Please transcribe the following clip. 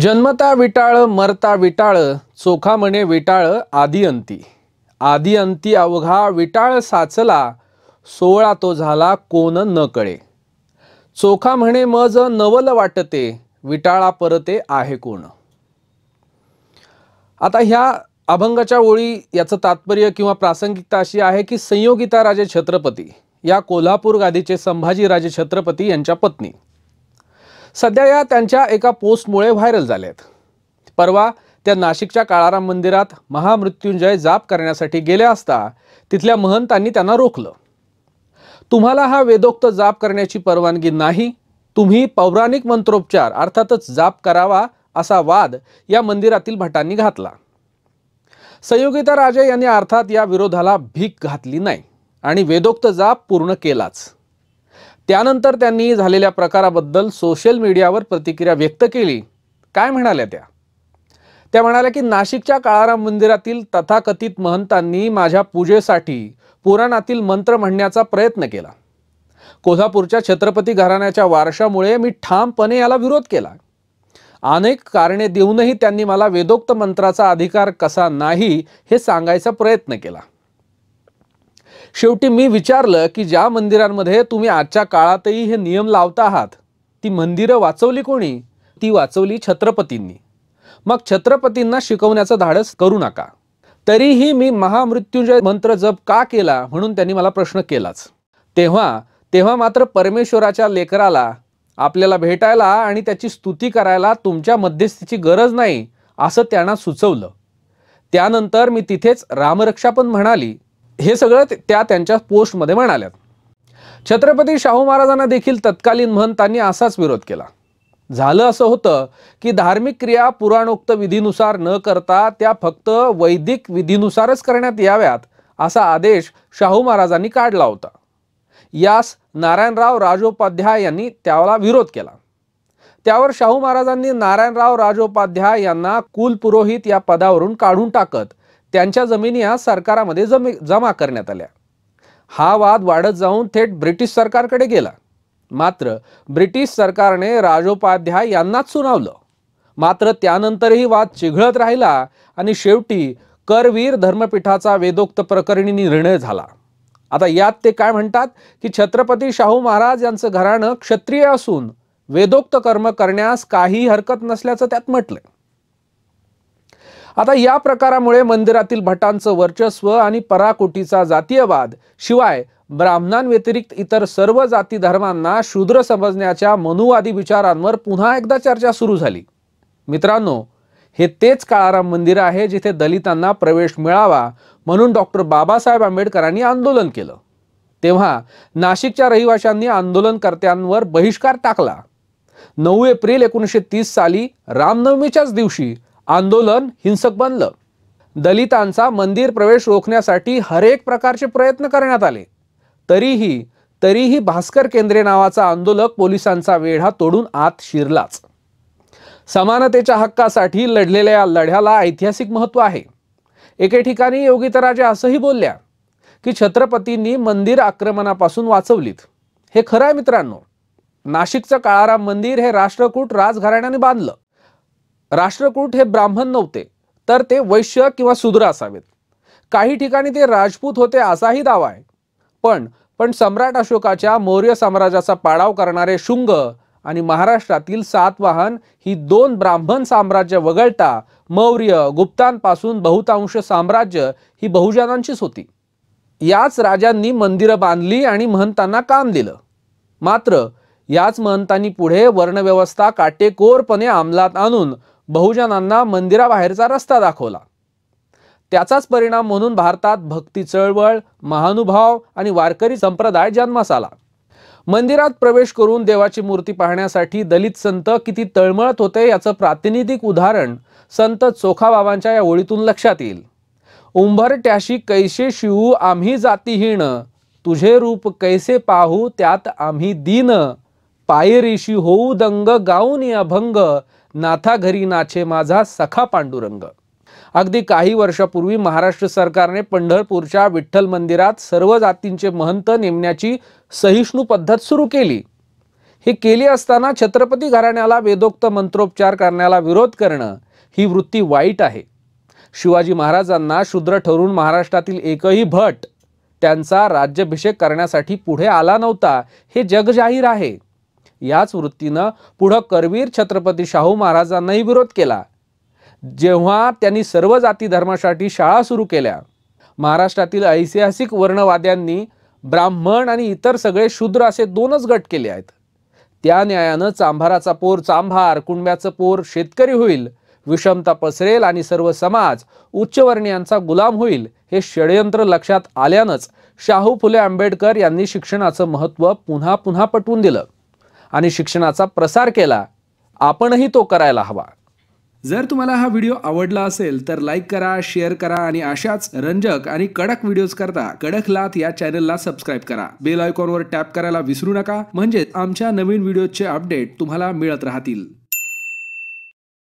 जन्मता विटाळ मरता विटाळ चोखा म्हणे विटाळ आधी अंती आदि अंती अवघा विटाळ साचला सोहळा तो झाला कोण न कळे चोखा म्हणे मज नवल वाटते विटाळा परते आहे कोण आता ह्या अभंगाच्या ओळी याचं तात्पर्य किंवा प्रासंगिकता अशी आहे की संयोगिता राजे छत्रपती या कोल्हापूर गादीचे संभाजी राजे छत्रपती यांच्या पत्नी सध्या या त्यांच्या एका पोस्टमुळे व्हायरल झाल्या आहेत परवा त्या नाशिकच्या काळाराम मंदिरात महामृत्युंजय जाप करण्यासाठी गेल्या असता तिथल्या महंतांनी त्यांना रोखलं तुम्हाला हा वेदोक्त जाप करण्याची परवानगी नाही तुम्ही पौराणिक मंत्रोपचार अर्थातच जाप करावा असा वाद या मंदिरातील भटांनी घातला संयोगिता राजे यांनी अर्थात या विरोधाला भीक घातली नाही आणि वेदोक्त जाप पूर्ण केलाच त्यानंतर त्यांनी झालेल्या प्रकाराबद्दल सोशल मीडियावर प्रतिक्रिया व्यक्त केली काय म्हणाल्या त्या त्या म्हणाल्या की नाशिकच्या काळाराम मंदिरातील तथाकथित महंतांनी माझ्या पूजेसाठी पुराणातील मंत्र म्हणण्याचा प्रयत्न केला कोल्हापूरच्या छत्रपती घराण्याच्या वारशामुळे मी ठामपणे याला विरोध केला अनेक कारणे देऊनही त्यांनी मला वेदोक्त मंत्राचा अधिकार कसा नाही हे सांगायचा प्रयत्न केला शेवटी मी विचारलं की ज्या मंदिरांमध्ये तुम्ही आजच्या काळातही हे नियम लावता आहात ती मंदिरं वाचवली कोणी ती वाचवली छत्रपतींनी मग छत्रपतींना शिकवण्याचं धाडस करू नका तरीही मी महामृत्युंजय मंत्र जप का केला म्हणून त्यांनी मला प्रश्न केलाच तेव्हा तेव्हा मात्र परमेश्वराच्या लेकराला आपल्याला भेटायला आणि त्याची स्तुती करायला तुमच्या मध्यस्थीची गरज नाही असं त्यांना सुचवलं त्यानंतर मी तिथेच रामरक्षा पण म्हणाली हे सगळं त्या त्यांच्या पोस्टमध्ये म्हणाल्यात छत्रपती शाहू महाराजांना देखील तत्कालीन त्यांनी असाच विरोध केला झालं असं होतं की धार्मिक क्रिया पुराणोक्त विधीनुसार न करता त्या फक्त वैदिक विधीनुसारच करण्यात याव्यात असा आदेश शाहू महाराजांनी काढला होता यास नारायणराव राजोपाध्याय यांनी त्याला विरोध केला त्यावर शाहू महाराजांनी नारायणराव राजोपाध्याय यांना कुलपुरोहित या पदावरून काढून टाकत त्यांच्या जमिनी या सरकारामध्ये जमे जमा करण्यात आल्या हा वाद वाढत जाऊन थेट ब्रिटिश सरकारकडे गेला मात्र ब्रिटिश सरकारने राजोपाध्याय यांनाच सुनावलं मात्र त्यानंतरही वाद चिघळत राहिला आणि शेवटी करवीर धर्मपीठाचा वेदोक्त प्रकरणी निर्णय झाला आता यात ते काय म्हणतात की छत्रपती शाहू महाराज यांचं घराणं क्षत्रिय असून वेदोक्त कर्म करण्यास काही हरकत नसल्याचं त्यात म्हटलंय आता या प्रकारामुळे मंदिरातील भटांचं वर्चस्व आणि पराकोटीचा जातीयवाद शिवाय ब्राह्मणांव्यतिरिक्त इतर सर्व जाती धर्मांना शूद्र समजण्याच्या मनुवादी विचारांवर पुन्हा एकदा चर्चा सुरू झाली मित्रांनो हे तेच काळाराम मंदिर आहे जिथे दलितांना प्रवेश मिळावा म्हणून डॉक्टर बाबासाहेब आंबेडकरांनी आंदोलन केलं तेव्हा नाशिकच्या रहिवाशांनी आंदोलनकर्त्यांवर बहिष्कार टाकला नऊ एप्रिल एकोणीसशे तीस साली रामनवमीच्याच दिवशी आंदोलन हिंसक बनलं दलितांचा मंदिर प्रवेश रोखण्यासाठी हरेक प्रकारचे प्रयत्न करण्यात आले तरीही तरीही भास्कर केंद्रे नावाचा आंदोलक पोलिसांचा वेढा तोडून आत शिरलाच समानतेच्या हक्कासाठी लढलेल्या या लढ्याला ऐतिहासिक महत्त्व आहे एके ठिकाणी योगीतराजे असंही बोलल्या की छत्रपतींनी मंदिर आक्रमणापासून वाचवलीत हे खरं आहे मित्रांनो नाशिकचं काळाराम मंदिर हे राष्ट्रकूट राजघराण्याने बांधलं राष्ट्रकूट हे ब्राह्मण नव्हते तर ते वैश्य किंवा शूद्र असावेत काही ठिकाणी ते राजपूत होते असाही दावा आहे पण पण सम्राट अशोकाच्या मौर्य साम्राज्याचा पाडाव करणारे शुंग आणि महाराष्ट्रातील सातवाहन ही दोन ब्राह्मण साम्राज्य वगळता मौर्य गुप्तांपासून बहुतांश साम्राज्य ही बहुजनांचीच होती याच राजांनी मंदिरं बांधली आणि महंतांना काम दिलं मात्र याच महंतांनी पुढे वर्णव्यवस्था काटेकोरपणे अंमलात आणून बहुजनांना मंदिराबाहेरचा रस्ता दाखवला त्याचाच परिणाम म्हणून भारतात भक्ती चळवळ महानुभाव आणि वारकरी संप्रदाय जन्मास आला मंदिरात प्रवेश करून देवाची मूर्ती पाहण्यासाठी दलित संत किती तळमळत होते याचं प्रातिनिधिक उदाहरण संत चोखाबाबांच्या या ओळीतून लक्षात येईल ट्याशी कैसे शिवू आम्ही जातीहीन तुझे रूप कैसे पाहू त्यात आम्ही दीन पायरीशी होऊ दंग गाऊन अभंग नाथा घरी नाचे माझा सखा पांडुरंग अगदी काही वर्षापूर्वी महाराष्ट्र सरकारने पंढरपूरच्या विठ्ठल मंदिरात सर्व जातींचे महंत नेमण्याची सहिष्णू पद्धत सुरू केली हे केली असताना छत्रपती घराण्याला वेदोक्त मंत्रोपचार करण्याला विरोध करणं ही वृत्ती वाईट आहे शिवाजी महाराजांना शूद्र ठरून महाराष्ट्रातील एकही भट त्यांचा राज्याभिषेक करण्यासाठी पुढे आला नव्हता हे जगजाहीर आहे याच वृत्तीनं पुढं करवीर छत्रपती शाहू महाराजांनाही विरोध केला जेव्हा त्यांनी सर्व जाती धर्मासाठी शाळा सुरू केल्या महाराष्ट्रातील ऐतिहासिक वर्णवाद्यांनी ब्राह्मण आणि इतर सगळे शूद्र असे दोनच गट केले आहेत त्या न्यायानं चांभाराचा पोर चांभार कुणब्याचं पोर शेतकरी होईल विषमता पसरेल आणि सर्व समाज उच्चवर्णीयांचा गुलाम होईल हे षडयंत्र लक्षात आल्यानंच शाहू फुले आंबेडकर यांनी शिक्षणाचं महत्त्व पुन्हा पुन्हा पटवून दिलं आणि शिक्षणाचा प्रसार केला आपणही तो करायला हवा जर तुम्हाला हा व्हिडिओ आवडला असेल तर लाईक करा शेअर करा आणि अशाच रंजक आणि कडक व्हिडिओज करता कडक लाथ या चॅनलला सबस्क्राईब करा बेल आयकॉनवर टॅप करायला विसरू नका म्हणजे आमच्या नवीन व्हिडिओचे अपडेट तुम्हाला मिळत राहतील